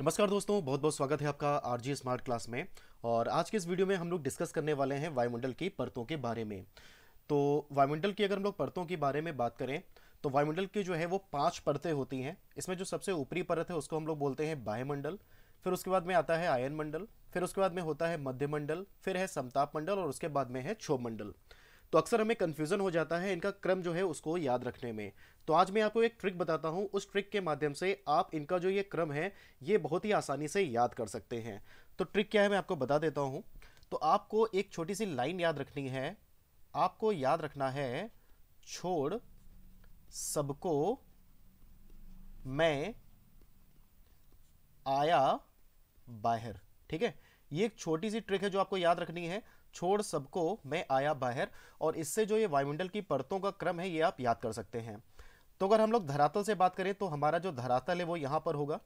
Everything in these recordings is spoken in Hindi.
नमस्कार दोस्तों बहुत बहुत स्वागत है आपका आर जी स्मार्ट क्लास में और आज के इस वीडियो में हम लोग डिस्कस करने वाले हैं वायुमंडल की परतों के बारे में तो वायुमंडल की अगर हम लोग परतों के बारे में बात करें तो वायुमंडल की जो है वो पांच परतें होती हैं इसमें जो सबसे ऊपरी परत है उसको हम लोग बोलते हैं बाह्यमंडल फिर उसके बाद में आता है आयन मंडल फिर उसके बाद में होता है मध्यमंडल फिर है समताप मंडल और उसके बाद में है क्षोभ मंडल तो अक्सर हमें कन्फ्यूज़न हो जाता है इनका क्रम जो है उसको याद रखने में तो आज मैं आपको एक ट्रिक बताता हूँ उस ट्रिक के माध्यम से आप इनका जो ये क्रम है ये बहुत ही आसानी से याद कर सकते हैं तो ट्रिक क्या है मैं आपको बता देता हूँ तो आपको एक छोटी सी लाइन याद रखनी है आपको याद रखना है छोड़ सबको मैं आया बाहर ठीक है ये एक छोटी सी ट्रिक है जो आपको याद रखनी है छोड़ सबको मैं आया बाहर और इससे जो ये वायुमंडल की परतों का क्रम है ये आप याद कर सकते हैं तो अगर हम लोग धरातल से बात करें तो हमारा जो धरातल है वो यहाँ पर होगा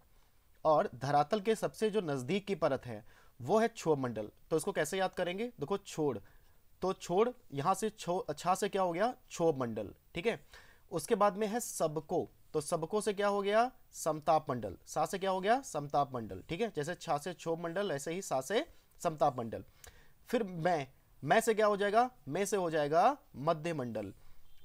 और धरातल के सबसे जो नज़दीक की परत है वो है छो मंडल तो इसको कैसे याद करेंगे देखो छोड़ तो छोड़ यहाँ से छो अच्छा से क्या हो गया छो मंडल ठीक है उसके बाद में है सबको तो सबको से क्या हो गया समताप मंडल सा से क्या हो गया समताप मंडल ठीक है जैसे छा से क्षोभ मंडल ऐसे ही सा से समताप मंडल फिर मैं मैं से क्या हो जाएगा मैं से हो जाएगा मध्य मंडल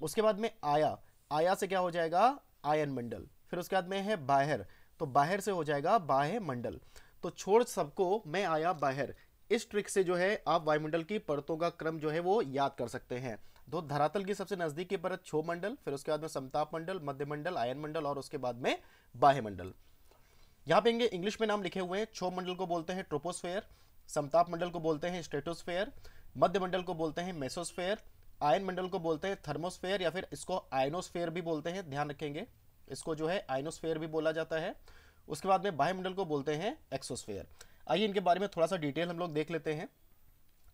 उसके बाद में आया आया से क्या हो जाएगा आयन मंडल फिर उसके बाद में है बाहर तो बाहर से हो जाएगा बाह्य मंडल तो छोड़ सबको मैं आया बाहर इस ट्रिक से जो है आप वायुमंडल की परतों का क्रम जो है वो याद कर सकते हैं दो धरातल की सबसे नजदीक की परत छो मंडल फिर उसके बाद में समताप मंडल मध्य मंडल आयन मंडल और उसके बाद में बाह्य मंडल यहाँ पे इंग्लिश में नाम लिखे हुए हैं छो मंडल को बोलते हैं ट्रोपोस्फेयर समताप मंडल को बोलते हैं स्ट्रेटोस्फेयर मध्य मंडल को बोलते हैं मेसोस्फेयर आयन मंडल को बोलते हैं थर्मोस्फेयर या फिर इसको आयनोस्फेयर भी बोलते हैं ध्यान रखेंगे इसको जो है आयनोस्फेयर भी बोला जाता है उसके बाद में बाह्य मंडल को बोलते हैं एक्सोस्फेयर आइए इनके बारे में थोड़ा सा डिटेल हम लोग देख लेते हैं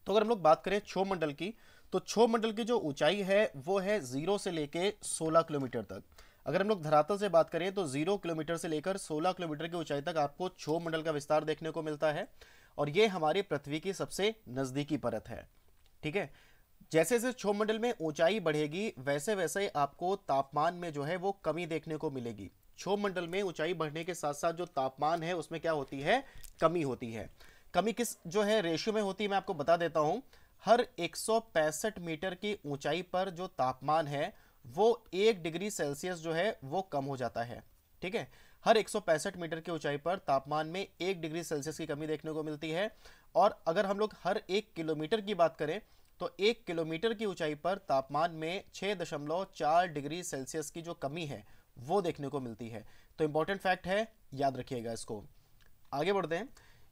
तो अगर हम लोग बात करें छो मंडल की तो छो मंडल की जो ऊंचाई है वो है जीरो से लेके सोलह किलोमीटर तक अगर हम लोग धरातल से बात करें तो जीरो किलोमीटर से लेकर सोलह किलोमीटर की ऊंचाई तक आपको छो मंडल का विस्तार देखने को मिलता है और ये हमारी पृथ्वी की सबसे नज़दीकी परत है ठीक है जैसे जैसे छो मंडल में ऊंचाई बढ़ेगी वैसे वैसे आपको तापमान में जो है वो कमी देखने को मिलेगी छो मंडल में ऊंचाई बढ़ने के साथ साथ जो तापमान है उसमें क्या होती है कमी होती है कमी किस जो है रेशियो में होती है मैं आपको बता देता हूं हर 165 मीटर की ऊंचाई पर जो तापमान है वो एक डिग्री सेल्सियस जो है वो कम हो जाता है ठीक है हर 165 मीटर की ऊंचाई पर तापमान में एक डिग्री सेल्सियस की कमी देखने को मिलती है और अगर हम लोग हर एक किलोमीटर की बात करें तो एक किलोमीटर की ऊंचाई पर तापमान में 6.4 डिग्री सेल्सियस की जो कमी है वो देखने को मिलती है तो इंपॉर्टेंट फैक्ट है याद रखिएगा इसको आगे बढ़ते हैं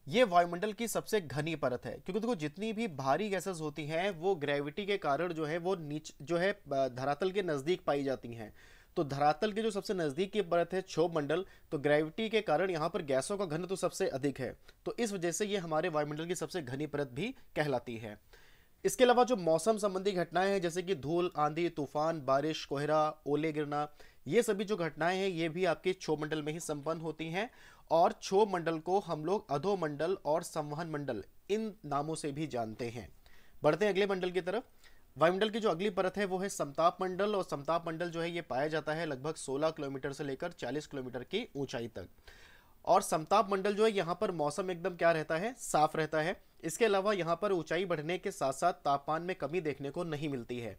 ये वायुमंडल की सबसे घनी परत है क्योंकि देखो जितनी भी भारी गैसेस होती हैं वो ग्रेविटी के कारण जो है वो नीच जो है धरातल के नज़दीक पाई जाती हैं तो धरातल के जो सबसे नज़दीक की परत है क्षोभ मंडल तो ग्रेविटी के कारण यहाँ पर गैसों का घनत्व तो सबसे अधिक है तो इस वजह से ये हमारे वायुमंडल की सबसे घनी परत भी कहलाती है इसके अलावा जो मौसम संबंधी घटनाएं हैं जैसे कि धूल आंधी तूफान बारिश कोहरा ओले गिरना ये सभी जो घटनाएं हैं ये भी आपके मंडल में ही संपन्न होती हैं और क्षोभ मंडल को हम लोग अधो मंडल और संवहन मंडल इन नामों से भी जानते हैं बढ़ते हैं अगले मंडल की तरफ वायुमंडल की जो अगली परत है वो है समताप मंडल और समताप मंडल जो है ये पाया जाता है लगभग 16 किलोमीटर से लेकर 40 किलोमीटर की ऊंचाई तक और समताप मंडल जो है यहाँ पर मौसम एकदम क्या रहता है साफ रहता है इसके अलावा यहाँ पर ऊंचाई बढ़ने के साथ साथ तापमान में कमी देखने को नहीं मिलती है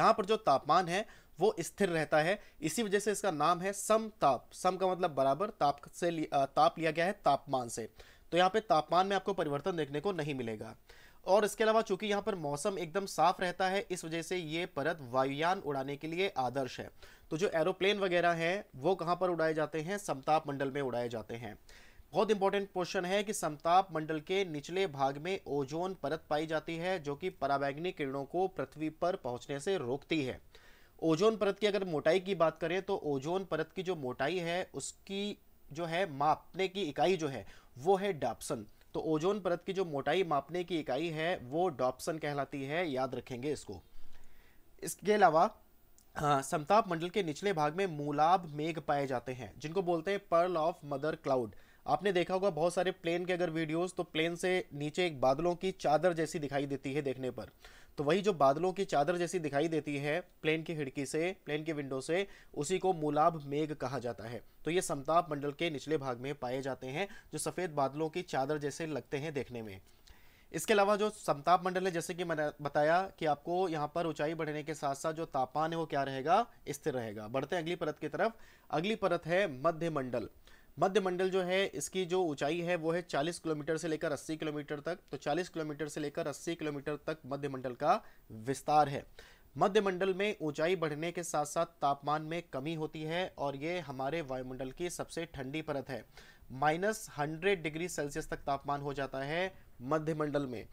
यहाँ पर जो तापमान है वो स्थिर रहता है इसी वजह से इसका नाम है सम ताप सम का मतलब बराबर ताप से लिया, ताप लिया गया है तापमान से तो यहाँ पे तापमान में आपको परिवर्तन देखने को नहीं मिलेगा और इसके अलावा चूंकि यहाँ पर मौसम एकदम साफ रहता है इस वजह से ये परत वायुयान उड़ाने के लिए आदर्श है तो जो एरोप्लेन वगैरह हैं वो कहाँ पर उड़ाए जाते हैं समताप मंडल में उड़ाए जाते हैं बहुत इंपॉर्टेंट क्वेश्चन है कि समताप मंडल के निचले भाग में ओजोन परत पाई जाती है जो कि पराबैग्निक किरणों को पृथ्वी पर पहुंचने से रोकती है ओजोन परत की अगर मोटाई की बात करें तो ओजोन परत की जो मोटाई है उसकी जो है मापने की इकाई जो है वो है डॉपसन तो ओजोन परत की जो मोटाई मापने की इकाई है वो डॉपसन कहलाती है याद रखेंगे इसको इसके अलावा हाँ, समताप मंडल के निचले भाग में मूलाब मेघ पाए जाते हैं जिनको बोलते हैं पर्ल ऑफ मदर क्लाउड आपने देखा होगा बहुत सारे प्लेन के अगर वीडियोस तो प्लेन से नीचे एक बादलों की चादर जैसी दिखाई देती है देखने पर तो वही जो बादलों की चादर जैसी दिखाई देती है प्लेन की खिड़की से प्लेन के विंडो से उसी को मूलाभ मेघ कहा जाता है तो ये समताप मंडल के निचले भाग में पाए जाते हैं जो सफ़ेद बादलों की चादर जैसे लगते हैं देखने में इसके अलावा जो समताप मंडल है जैसे कि मैंने बताया कि आपको यहाँ पर ऊंचाई बढ़ने के साथ साथ जो तापमान है वो क्या रहेगा स्थिर रहेगा बढ़ते हैं अगली परत की तरफ अगली परत है मध्य मंडल मध्य मंडल जो है इसकी जो ऊंचाई है वो है 40 किलोमीटर से लेकर 80 किलोमीटर तक तो 40 किलोमीटर से लेकर 80 किलोमीटर तक मध्य मंडल का विस्तार है मध्य मंडल में ऊंचाई बढ़ने के साथ साथ तापमान में कमी होती है और ये हमारे वायुमंडल की सबसे ठंडी परत है माइनस हंड्रेड डिग्री सेल्सियस तक तापमान हो जाता है मध्यमंडल में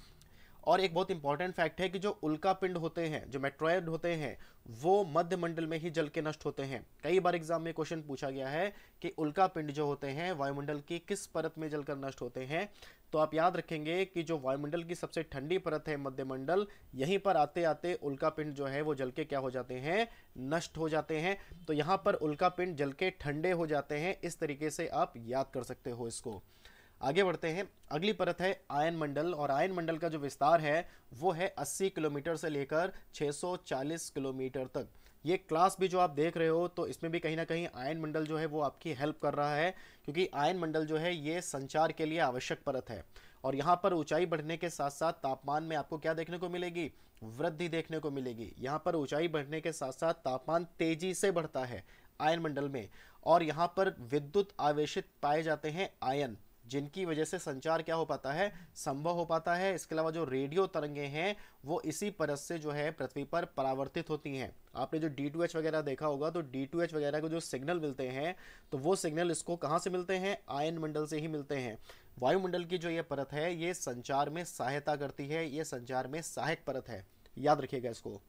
और एक बहुत इंपॉर्टेंट फैक्ट है कि जो उल्का पिंड होते हैं जो मेट्रॉयड होते हैं वो मध्य मंडल में ही जल के नष्ट होते हैं कई बार एग्जाम में क्वेश्चन पूछा गया है कि उल्का पिंड जो होते हैं वायुमंडल की किस परत में जलकर नष्ट होते हैं तो आप याद रखेंगे कि जो वायुमंडल की सबसे ठंडी परत है मध्यमंडल यहीं पर आते आते उल्का पिंड जो है वो जल के क्या हो जाते हैं नष्ट हो जाते हैं तो यहाँ पर उल्का पिंड जल के ठंडे हो जाते हैं इस तरीके से आप याद कर सकते हो इसको आगे बढ़ते हैं अगली परत है आयन मंडल और आयन मंडल का जो विस्तार है वो है 80 किलोमीटर से लेकर 640 किलोमीटर तक ये क्लास भी जो आप देख रहे हो तो इसमें भी कहीं ना कहीं आयन मंडल जो है वो आपकी हेल्प कर रहा है क्योंकि आयन मंडल जो है ये संचार के लिए आवश्यक परत है और यहाँ पर ऊंचाई बढ़ने के साथ साथ तापमान में आपको क्या देखने को मिलेगी वृद्धि देखने को मिलेगी यहाँ पर ऊंचाई बढ़ने के साथ साथ तापमान तेजी से बढ़ता है आयन मंडल में और यहाँ पर विद्युत आवेशित पाए जाते हैं आयन जिनकी वजह से संचार क्या हो पाता है संभव हो पाता है इसके अलावा जो रेडियो तरंगे हैं वो इसी परत से जो है पृथ्वी पर परावर्तित होती हैं आपने जो डी टू एच वगैरह देखा होगा तो डी टू एच वगैरह को जो सिग्नल मिलते हैं तो वो सिग्नल इसको कहाँ से मिलते हैं आयन मंडल से ही मिलते हैं वायुमंडल की जो ये परत है ये संचार में सहायता करती है ये संचार में सहायक परत है याद रखिएगा इसको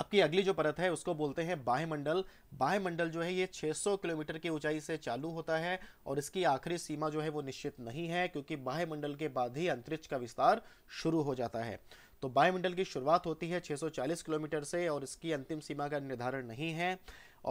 आपकी अगली जो परत है उसको बोलते हैं बाह्यमंडल बाह्यमंडल जो है ये 600 किलोमीटर की ऊंचाई से चालू होता है और इसकी आखिरी सीमा जो है वो निश्चित नहीं है क्योंकि बाह्यमंडल के बाद ही अंतरिक्ष का विस्तार शुरू हो जाता है तो वायुमंडल की शुरुआत होती है 640 किलोमीटर से और इसकी अंतिम सीमा का निर्धारण नहीं है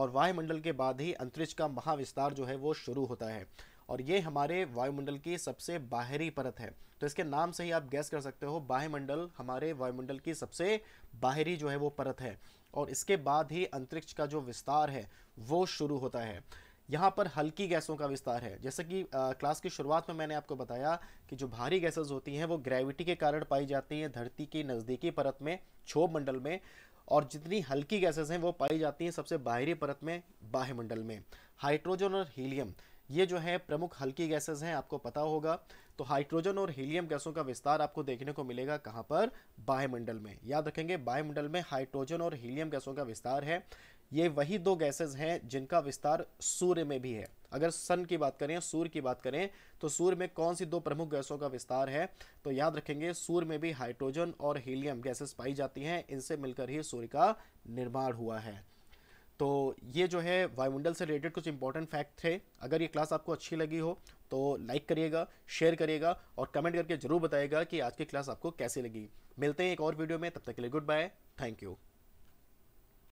और वायुमंडल के बाद ही अंतरिक्ष का महाविस्तार जो है वो शुरू होता है और ये हमारे वायुमंडल की सबसे बाहरी परत है तो इसके नाम से ही आप गैस कर सकते हो बाह्यमंडल हमारे वायुमंडल की सबसे बाहरी जो है वो परत है और इसके बाद ही अंतरिक्ष का जो विस्तार है वो शुरू होता है यहाँ पर हल्की गैसों का विस्तार है जैसे कि आ, क्लास की शुरुआत में मैंने आपको बताया कि जो भारी गैसेज होती हैं वो ग्रेविटी के कारण पाई जाती हैं धरती की नज़दीकी परत में क्षोभ मंडल में और जितनी हल्की गैसेज हैं वो पाई जाती हैं सबसे बाहरी परत में बाह्यमंडल में हाइड्रोजन और हीलियम ये जो है प्रमुख हल्की गैसेज हैं आपको पता होगा तो हाइड्रोजन और हीलियम गैसों का विस्तार आपको देखने को मिलेगा कहाँ पर वायुमंडल में याद रखेंगे वायुमंडल में हाइड्रोजन और हीलियम गैसों का विस्तार है ये वही दो गैसेज हैं जिनका विस्तार सूर्य में भी है अगर सन की बात करें सूर्य की बात करें तो सूर्य में कौन सी दो प्रमुख गैसों का विस्तार है तो याद रखेंगे सूर्य में भी हाइड्रोजन और हीलियम गैसेस पाई जाती हैं इनसे मिलकर ही सूर्य का निर्माण हुआ है तो ये जो है वायुमंडल से रिलेटेड कुछ इंपॉर्टेंट फैक्ट थे अगर ये क्लास आपको अच्छी लगी हो तो लाइक करिएगा शेयर करिएगा और कमेंट करके ज़रूर बताएगा कि आज की क्लास आपको कैसी लगी मिलते हैं एक और वीडियो में तब तक के लिए गुड बाय थैंक यू